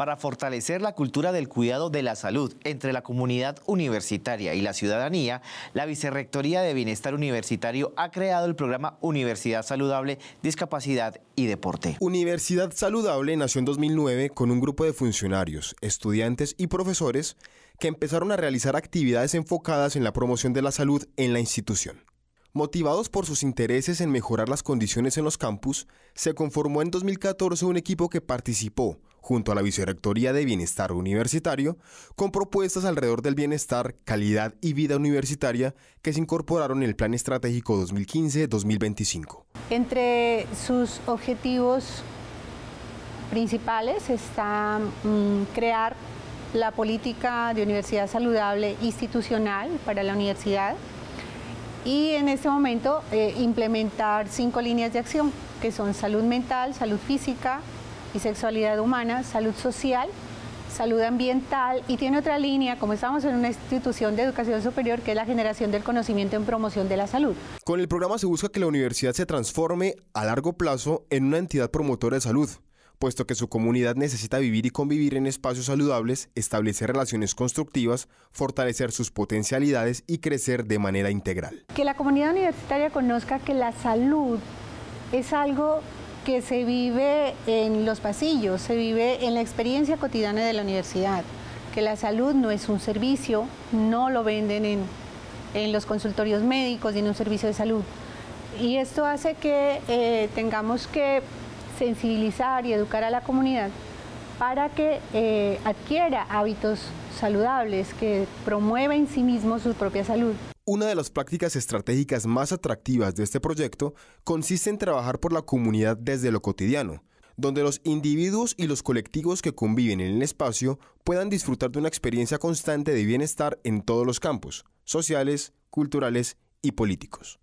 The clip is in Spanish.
para fortalecer la cultura del cuidado de la salud entre la comunidad universitaria y la ciudadanía, la Vicerrectoría de Bienestar Universitario ha creado el programa Universidad Saludable, Discapacidad y Deporte. Universidad Saludable nació en 2009 con un grupo de funcionarios, estudiantes y profesores que empezaron a realizar actividades enfocadas en la promoción de la salud en la institución. Motivados por sus intereses en mejorar las condiciones en los campus, se conformó en 2014 un equipo que participó junto a la Vicerrectoría de Bienestar Universitario, con propuestas alrededor del bienestar, calidad y vida universitaria que se incorporaron en el Plan Estratégico 2015-2025. Entre sus objetivos principales está mm, crear la política de universidad saludable institucional para la universidad y en este momento eh, implementar cinco líneas de acción que son salud mental, salud física, y sexualidad humana, salud social, salud ambiental y tiene otra línea, como estamos en una institución de educación superior, que es la generación del conocimiento en promoción de la salud. Con el programa se busca que la universidad se transforme a largo plazo en una entidad promotora de salud puesto que su comunidad necesita vivir y convivir en espacios saludables, establecer relaciones constructivas, fortalecer sus potencialidades y crecer de manera integral. Que la comunidad universitaria conozca que la salud es algo que se vive en los pasillos, se vive en la experiencia cotidiana de la universidad, que la salud no es un servicio, no lo venden en, los consultorios médicos ni en un servicio de salud. Y esto hace que eh, tengamos que sensibilizar y educar a la comunidad para que eh, adquiera hábitos saludables, que promueva en sí mismo su propia salud. Una de las prácticas estratégicas más atractivas de este proyecto consiste en trabajar por la comunidad desde lo cotidiano, donde los individuos y los colectivos que conviven en el espacio puedan disfrutar de una experiencia constante de bienestar en todos los campos, sociales, culturales y políticos.